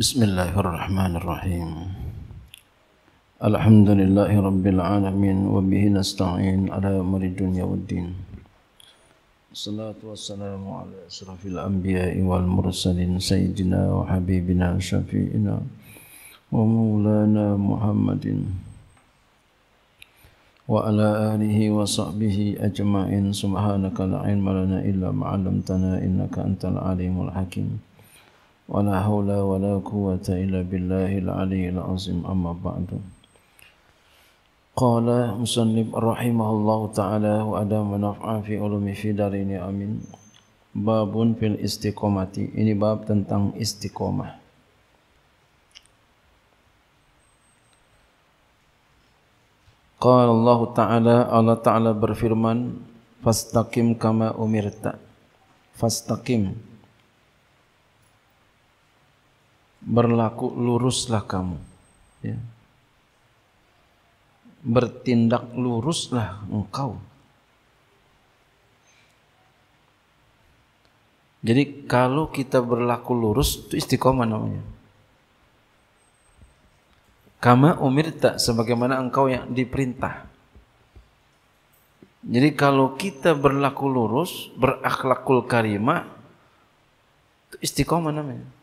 بسم الله الرحمن الرحيم الحمد لله رب العالمين وبه نستعين على أمر الدنيا والدين الصلاة والسلام على أشرف الأنبياء والمرسلين سيدنا وحبيبنا شفيعنا ومولانا محمد وعلى آله وصحبه أجمعين سبحانك لا علم لنا إلا ما علمتنا إنك أنت العليم الحكيم ولا حول ولا قوة إلا بالله العلي العظيم أما بعد قال مسلم رحمه الله تعالى وأدام نفع في علوم في دارين آمين Babun fil istiqomati Ini bab tentang istiqomah Qala Allah Ta'ala Allah Ta'ala berfirman Fastaqim kama umirta Fastaqim berlaku luruslah kamu ya. bertindak luruslah engkau jadi kalau kita berlaku lurus itu istiqomah namanya kama umirta sebagaimana engkau yang diperintah jadi kalau kita berlaku lurus berakhlakul karimah itu istiqomah namanya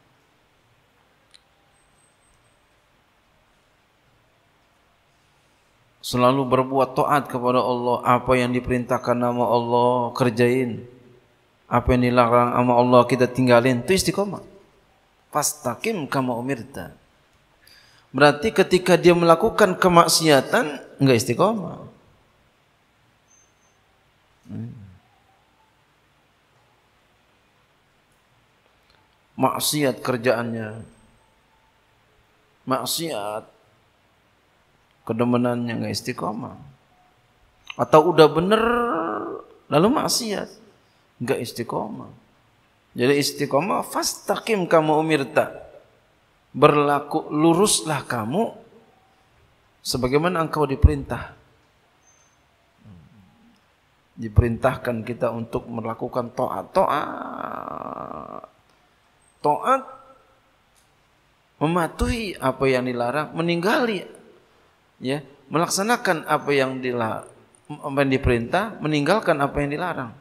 Selalu berbuat taat kepada Allah. Apa yang diperintahkan nama Allah kerjain. Apa yang dilarang sama Allah kita tinggalin. Itu istiqomah. Fastaqim kama umirta. Berarti ketika dia melakukan kemaksiatan enggak istiqomah. Hmm. Maksiat kerjaannya. Maksiat kedemenannya nggak istiqomah atau udah bener lalu maksiat nggak istiqomah jadi istiqomah fastaqim kamu umirta berlaku luruslah kamu sebagaimana engkau diperintah diperintahkan kita untuk melakukan taat taat taat mematuhi apa yang dilarang meninggali ya melaksanakan apa yang dilarang apa yang diperintah meninggalkan apa yang dilarang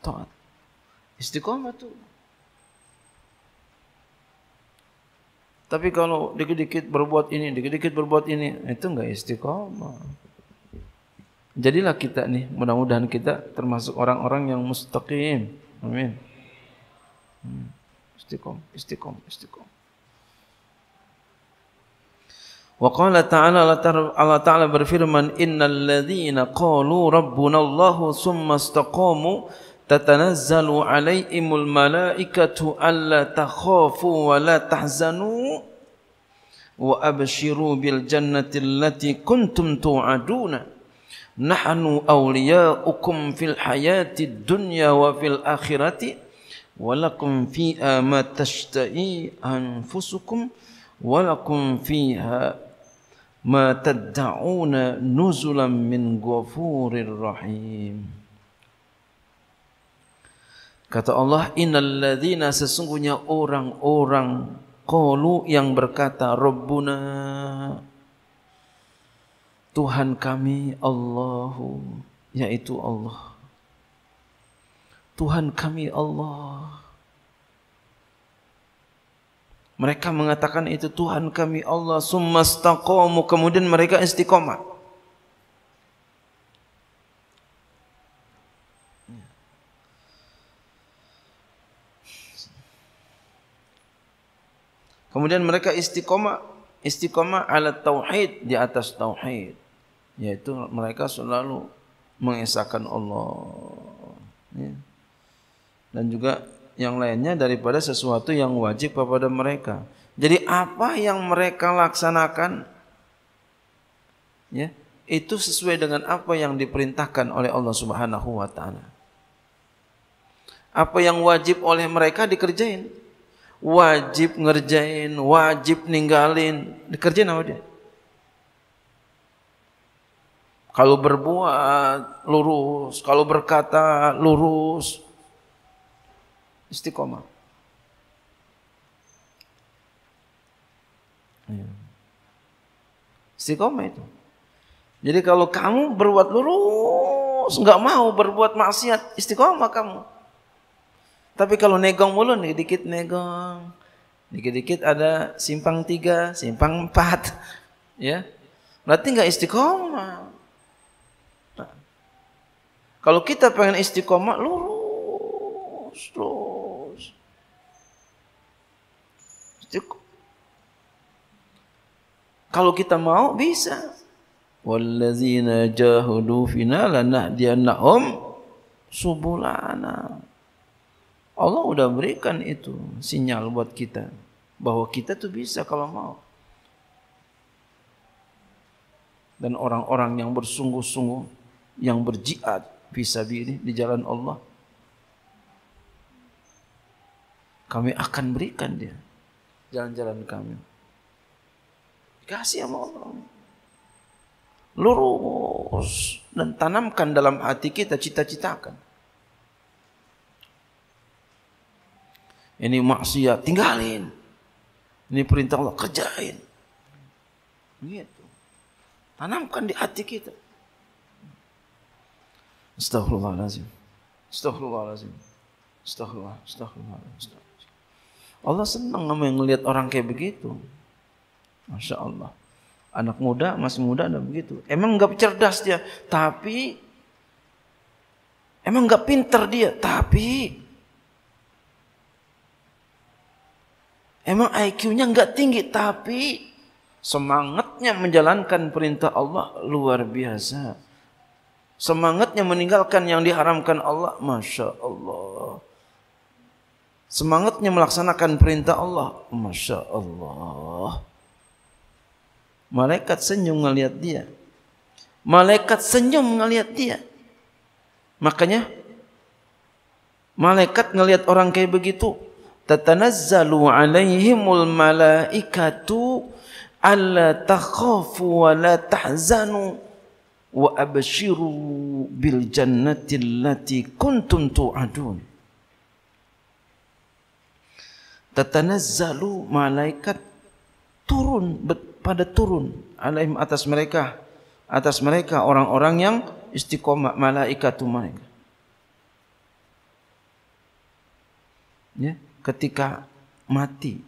taat istiqomah tuh tapi kalau dikit-dikit berbuat ini dikit-dikit berbuat ini itu enggak istiqomah jadilah kita nih mudah-mudahan kita termasuk orang-orang yang mustaqim amin istiqomah hmm. istiqomah istiqomah Waqala ta'ala Allah ta'ala berfirman innalladzina qalu rabbunallahu summa istaqamu tatanazzalu alaihimul malaikatu alla takhafu wa la tahzanu wa abshiru bil jannati allati kuntum tu'aduna nahnu awliya'ukum fil hayati dunya wa fil akhirati wa lakum fiha ma tashtahi anfusukum wa lakum fiha ma tad'una nuzulam min ghafurir rahim Kata Allah, "Innal ladzina sesungguhnya orang-orang qalu yang berkata, Rabbuna Tuhan kami Allahu, yaitu Allah. Tuhan kami Allah. Mereka mengatakan itu Tuhan kami Allah summastaqamu kemudian mereka istiqomah Kemudian mereka istiqomah istiqomah ala tauhid di atas tauhid yaitu mereka selalu mengesahkan Allah ya. dan juga yang lainnya daripada sesuatu yang wajib kepada mereka. Jadi apa yang mereka laksanakan ya, itu sesuai dengan apa yang diperintahkan oleh Allah Subhanahu wa taala. Apa yang wajib oleh mereka dikerjain. Wajib ngerjain, wajib ninggalin, dikerjain apa dia. Kalau berbuat lurus, kalau berkata lurus, istiqomah. Iya. Istiqomah itu. Jadi kalau kamu berbuat lurus, nggak mau berbuat maksiat, istiqomah kamu. Tapi kalau negong mulu, dikit-dikit negong, dikit-dikit ada simpang tiga, simpang empat, ya. Berarti nggak istiqomah. Nah. Kalau kita pengen istiqomah, lurus terus terus cukup kalau kita mau bisa wallazina jahadu fina lanahdiyannahum subulana Allah udah berikan itu sinyal buat kita bahwa kita tuh bisa kalau mau dan orang-orang yang bersungguh-sungguh yang berjihad bisa di jalan Allah Kami akan berikan dia jalan-jalan kami. Kasih sama Allah. Lurus dan tanamkan dalam hati kita cita-citakan. Ini maksiat tinggalin. Ini perintah Allah kerjain. Begitu. Tanamkan di hati kita. Astaghfirullahalazim. Astaghfirullahalazim. Astaghfirullah, astaghfirullah, astaghfirullah. Allah senang sama yang ngelihat orang kayak begitu. Masya Allah. Anak muda, masih muda, ada begitu. Emang nggak cerdas dia, tapi emang nggak pinter dia, tapi emang IQ-nya nggak tinggi, tapi semangatnya menjalankan perintah Allah luar biasa. Semangatnya meninggalkan yang diharamkan Allah, masya Allah. Semangatnya melaksanakan perintah Allah. Masya Allah. Malaikat senyum ngelihat dia. Malaikat senyum ngelihat dia. Makanya malaikat ngelihat orang kayak begitu. Tatanazzalu alaihimul malaikatu alla takhafu wa la tahzanu wa abshiru bil jannati allati kuntum tu'adun. tatanazzalu malaikat turun pada turun alaihim atas mereka atas mereka orang-orang yang istiqomah malaikatu mereka. Ya, ketika mati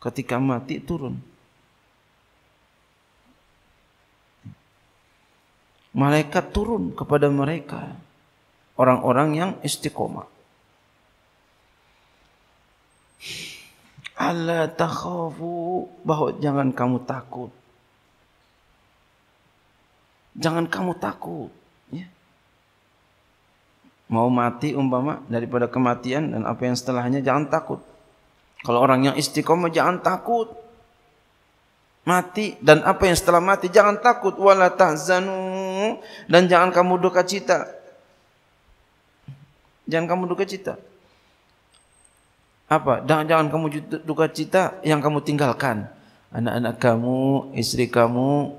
ketika mati turun malaikat turun kepada mereka orang-orang yang istiqomah Allah takhafu bahwa jangan kamu takut. Jangan kamu takut. Ya. Mau mati umpama daripada kematian dan apa yang setelahnya jangan takut. Kalau orang yang istiqomah jangan takut. Mati dan apa yang setelah mati jangan takut. Wala tahzanu dan jangan kamu duka cita. Jangan kamu duka cita apa? Jangan-jangan kamu duka cita yang kamu tinggalkan. Anak-anak kamu, istri kamu,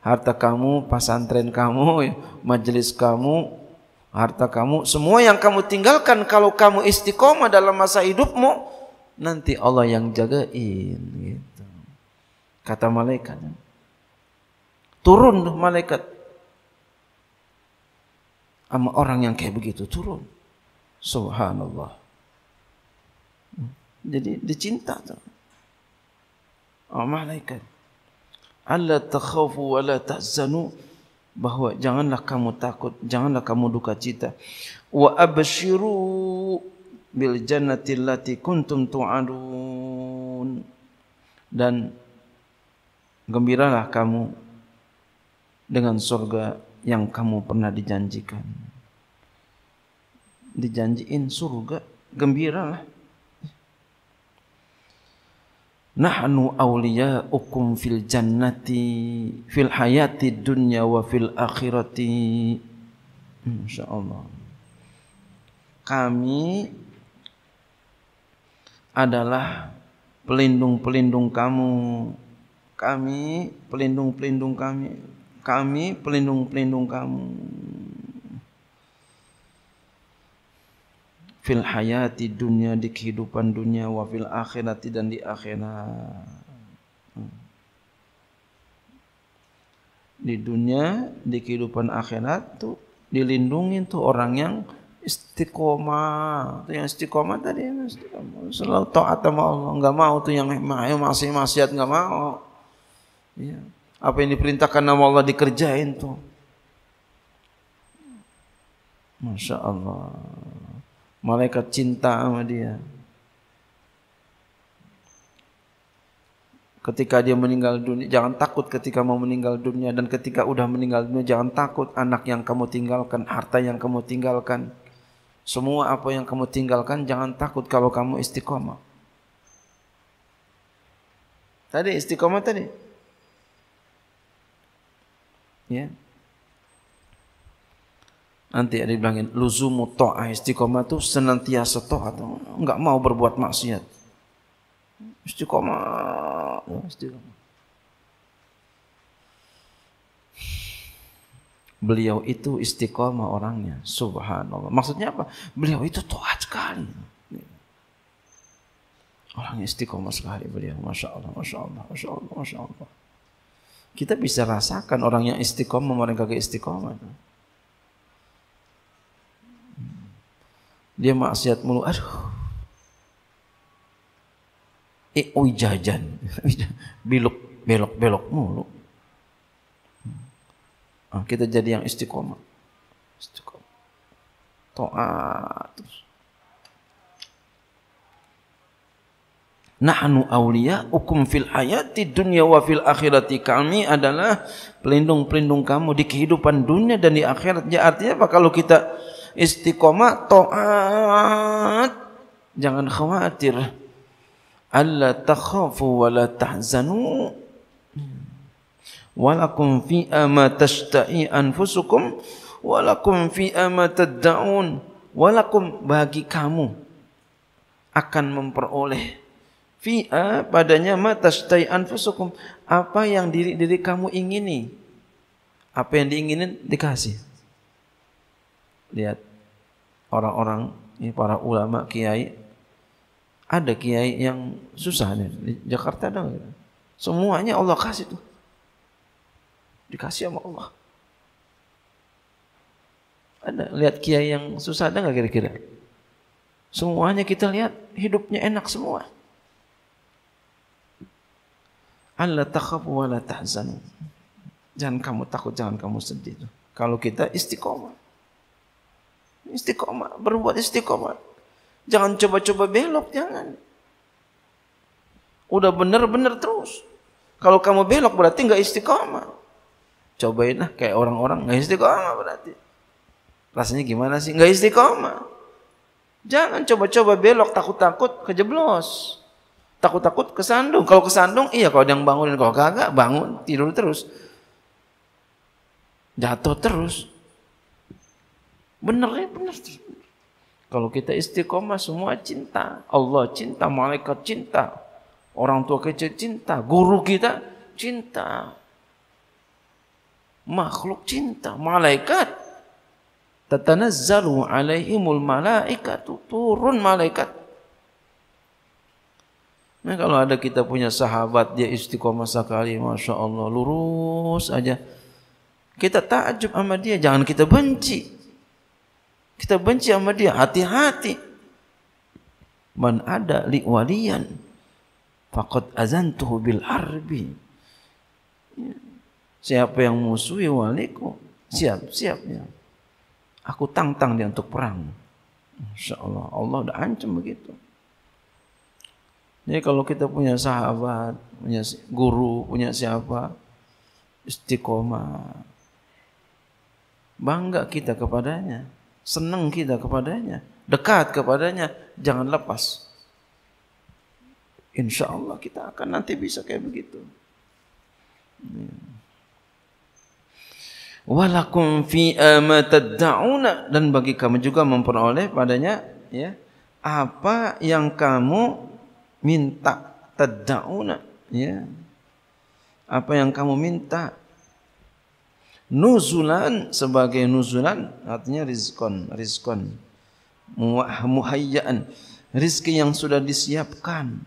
harta kamu, pesantren kamu, ya, majelis kamu, harta kamu, semua yang kamu tinggalkan kalau kamu istiqomah dalam masa hidupmu, nanti Allah yang jagain gitu. Kata malaikat. Turun tuh malaikat sama orang yang kayak begitu turun. Subhanallah. Jadi dia cinta tu. Oh malaikat. Allah takhafu wa la tahzanu bahawa janganlah kamu takut, janganlah kamu duka cita. Wa abshiru bil jannati allati kuntum tu'adun. Dan gembiralah kamu dengan surga yang kamu pernah dijanjikan. Dijanjiin surga, gembiralah. Nahnu ukum fil jannati fil hayati dunya wa fil akhirati. allah. Kami adalah pelindung-pelindung kamu. Kami pelindung-pelindung kami. Kami pelindung-pelindung kamu. fil hayati dunia di kehidupan dunia wa fil akhirati dan di akhirat hmm. di dunia di kehidupan akhirat tuh dilindungi tuh orang yang istiqomah tuh yang istiqomah tadi istiqomah. selalu taat sama Allah nggak mau tuh yang masih maksiat nggak mau ya. apa yang diperintahkan nama Allah dikerjain tuh masya Allah malaikat cinta sama dia. Ketika dia meninggal dunia, jangan takut ketika mau meninggal dunia dan ketika udah meninggal dunia jangan takut anak yang kamu tinggalkan, harta yang kamu tinggalkan. Semua apa yang kamu tinggalkan jangan takut kalau kamu istiqomah. Tadi istiqomah tadi. Ya. Nanti ada bilangin, luzumu to'ah istiqomah itu senantiasa ta'at. Enggak mau berbuat maksiat. Istiqomah. Istiqomah. Beliau itu istiqomah orangnya. Subhanallah. Maksudnya apa? Beliau itu to'ah sekali. Orang istiqomah sekali beliau. Masya Allah, Masya Allah, Masya Allah, Masya Allah. Kita bisa rasakan orang yang istiqomah, orang yang kagak istiqomah. dia maksiat mulu. Aduh. Eh, oi jajan. Belok, belok, belok mulu. Ah, kita jadi yang istiqomah. Istiqomah. Taat. Nahnu awliya hukum fil hayati dunia wa fil akhirati kami adalah pelindung-pelindung kamu di kehidupan dunia dan di akhirat. Ya, artinya apa kalau kita Istiqomah taat. Jangan khawatir. Alla takhafu wa la tahzanu. Walakum fi ama tashta'i anfusukum. Walakum fi ama tadda'un. Walakum bagi kamu akan memperoleh fi'a padanya ma anfusukum apa yang diri diri kamu ingini apa yang diinginin dikasih lihat orang-orang ini para ulama kiai ada kiai yang susah nih di Jakarta dong semuanya Allah kasih tuh dikasih sama Allah ada lihat kiai yang susah ada nggak kira-kira semuanya kita lihat hidupnya enak semua Allah takhafu wa jangan kamu takut jangan kamu sedih tuh kalau kita istiqomah Istiqomah, berbuat istiqomah. Jangan coba-coba belok, jangan. Udah bener-bener terus. Kalau kamu belok berarti nggak istiqomah. Cobain kayak orang-orang nggak -orang, istiqomah berarti. Rasanya gimana sih? Nggak istiqomah. Jangan coba-coba belok takut-takut kejeblos. Takut-takut kesandung. Kalau kesandung, iya kalau ada yang bangunin. Kalau kagak, bangun. Tidur terus. Jatuh terus. Benar ya benar. Kalau kita istiqomah semua cinta. Allah cinta, malaikat cinta. Orang tua kecil cinta, guru kita cinta. Makhluk cinta, malaikat. Tatanazzalu alaihimul malaikat. Turun malaikat. Nah, kalau ada kita punya sahabat dia istiqomah sekali, masya Allah lurus aja. Kita takjub sama dia, jangan kita benci kita benci sama dia hati-hati man ada li waliyan faqad azantuhu bil harbi siapa yang musuhi waliku siap siap ya. aku tantang dia untuk perang insyaallah Allah udah ancam begitu jadi kalau kita punya sahabat, punya guru, punya siapa, istiqomah, bangga kita kepadanya. Senang kita kepadanya, dekat kepadanya, jangan lepas. Insya Allah kita akan nanti bisa kayak begitu. Hmm. Walakum fi amatadda'una eh, dan bagi kamu juga memperoleh padanya ya apa yang kamu minta tadda'una ya apa yang kamu minta nuzulan sebagai nuzulan artinya rizkon rizkon muhayyan rizki yang sudah disiapkan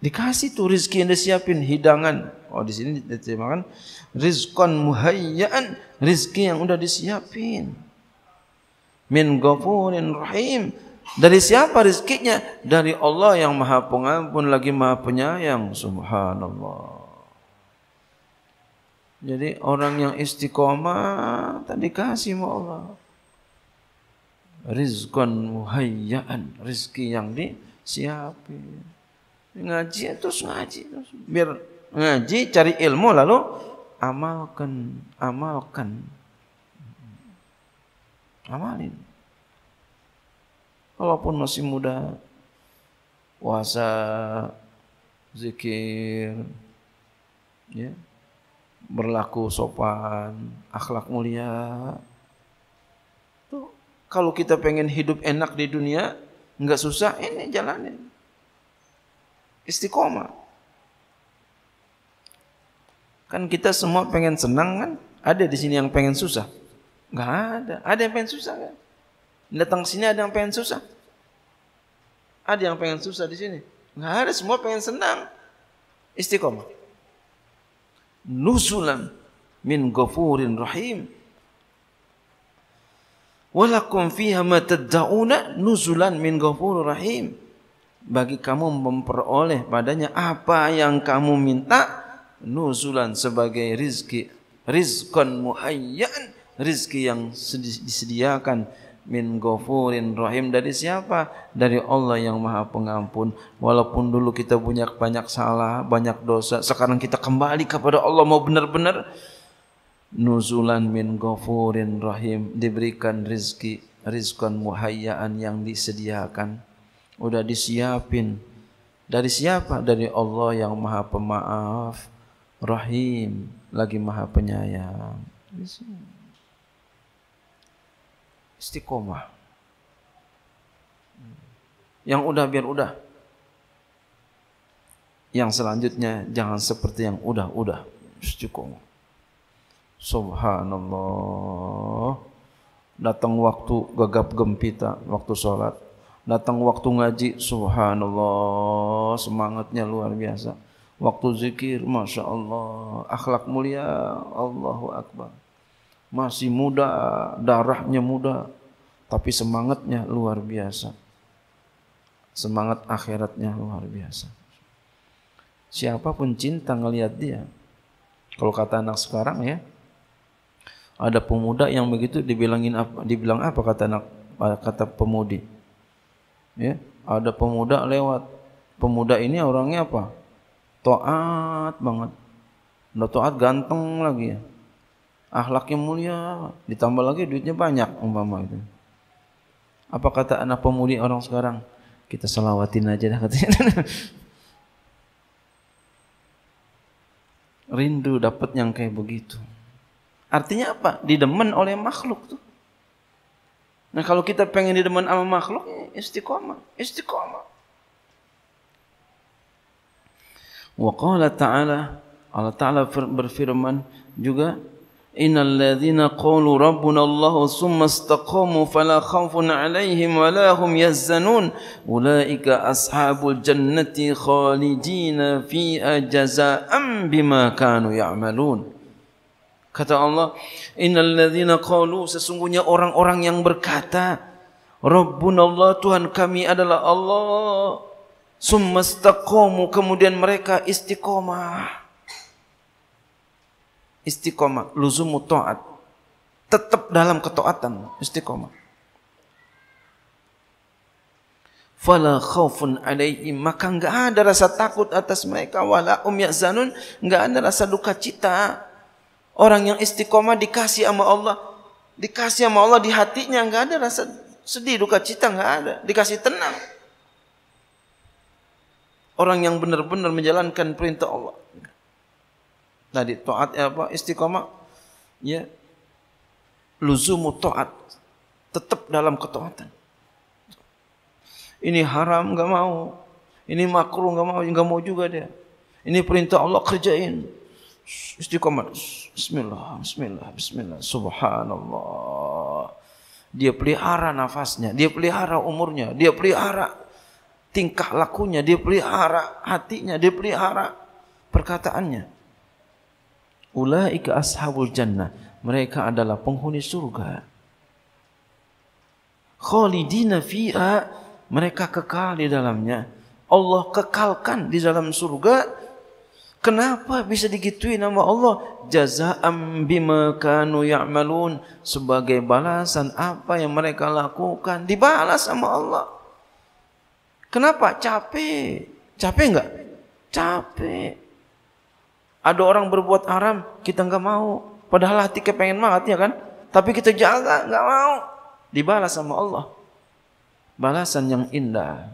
dikasih tuh rizki yang disiapin hidangan oh di sini diterjemahkan rizkon muhayyan rizki yang sudah disiapin min ghafurin rahim dari siapa rizkinya dari Allah yang maha pengampun lagi maha penyayang subhanallah Jadi orang yang istiqomah tadi kasih sama Allah. Rizqan muhayyaan, rizki yang di disiapin. Ngaji terus ngaji terus. Biar ngaji cari ilmu lalu amalkan, amalkan. Amalin. Walaupun masih muda, puasa, zikir, ya berlaku sopan, akhlak mulia. Tuh, kalau kita pengen hidup enak di dunia, nggak susah, ini jalanin. Istiqomah. Kan kita semua pengen senang kan? Ada di sini yang pengen susah? Nggak ada. Ada yang pengen susah kan? Datang sini ada yang pengen susah? Ada yang pengen susah di sini? Nggak ada. Semua pengen senang. Istiqomah nuzulan min ghafurin rahim. Walakum fiha ma tad'una nuzulan min ghafurir rahim. Bagi kamu memperoleh padanya apa yang kamu minta nuzulan sebagai rizki rizkon muhayyan rizki yang disediakan min ghafurin rahim dari siapa dari Allah yang maha pengampun walaupun dulu kita punya banyak salah banyak dosa sekarang kita kembali kepada Allah mau benar-benar nuzulan min ghafurin rahim diberikan rezeki rizkan muhayyaan yang disediakan udah disiapin dari siapa dari Allah yang maha pemaaf rahim lagi maha penyayang Bismillah. istiqomah. Hmm. Yang udah biar udah. Yang selanjutnya jangan seperti yang udah-udah. Istiqomah. Subhanallah. Datang waktu gagap gempita waktu sholat. Datang waktu ngaji, subhanallah, semangatnya luar biasa. Waktu zikir, masya Allah, akhlak mulia, Allahu Akbar masih muda, darahnya muda, tapi semangatnya luar biasa. Semangat akhiratnya luar biasa. Siapapun cinta ngelihat dia. Kalau kata anak sekarang ya, ada pemuda yang begitu dibilangin apa, dibilang apa kata anak kata pemudi. Ya, ada pemuda lewat. Pemuda ini orangnya apa? Taat banget. Udah taat ganteng lagi ya akhlaknya mulia, ditambah lagi duitnya banyak umpama itu. Apa kata anak pemudi orang sekarang? Kita selawatin aja dah katanya. Rindu dapat yang kayak begitu. Artinya apa? Didemen oleh makhluk tuh. Nah kalau kita pengen didemen sama makhluk, ya istiqomah, istiqomah. Wa qala ta'ala, Allah Ta'ala berfirman juga إن الذين قالوا ربنا الله ثم استقاموا فلا خوف عليهم ولا هم يحزنون أولئك أصحاب الجنة خالدين فيها جزاء بما كانوا يعملون kata Allah innal ladzina qalu sesungguhnya orang-orang yang berkata rabbuna Allah Tuhan kami adalah Allah summastaqamu kemudian mereka istiqomah istiqomah, luzum taat. Tetap dalam ketaatan, istiqomah. Fala khaufun alaihi maka enggak ada rasa takut atas mereka wala um zanun enggak ada rasa duka cita. Orang yang istiqomah dikasih sama Allah, dikasih sama Allah di hatinya enggak ada rasa sedih, duka cita enggak ada, dikasih tenang. Orang yang benar-benar menjalankan perintah Allah, tadi taat eh, apa istiqomah ya luzumu taat tetap dalam ketaatan ini haram enggak mau ini makruh enggak mau enggak mau juga dia ini perintah Allah kerjain istiqomah bismillah bismillah bismillah subhanallah dia pelihara nafasnya dia pelihara umurnya dia pelihara tingkah lakunya dia pelihara hatinya dia pelihara perkataannya Ulaika ashabul jannah. Mereka adalah penghuni surga. Khalidina fia Mereka kekal di dalamnya. Allah kekalkan di dalam surga. Kenapa bisa digituin nama Allah? Jaza'am bima kanu ya'malun. Sebagai balasan apa yang mereka lakukan. Dibalas sama Allah. Kenapa? Capek. Capek enggak? Capek. Ada orang berbuat haram, kita nggak mau. Padahal hati kepengen banget ya kan? Tapi kita jaga, nggak mau. Dibalas sama Allah. Balasan yang indah.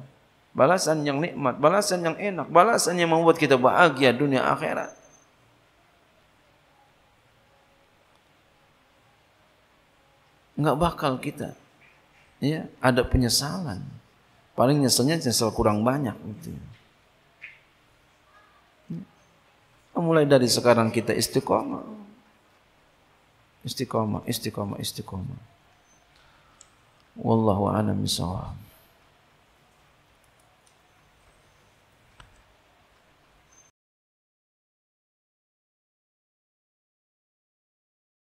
Balasan yang nikmat. Balasan yang enak. Balasan yang membuat kita bahagia dunia akhirat. Nggak bakal kita. Ya, ada penyesalan. Paling nyeselnya nyesel kurang banyak. Gitu. Mulai dari sekarang kita istiqomah. Istiqomah, istiqomah, istiqomah. Wallahu a'lam bishawab.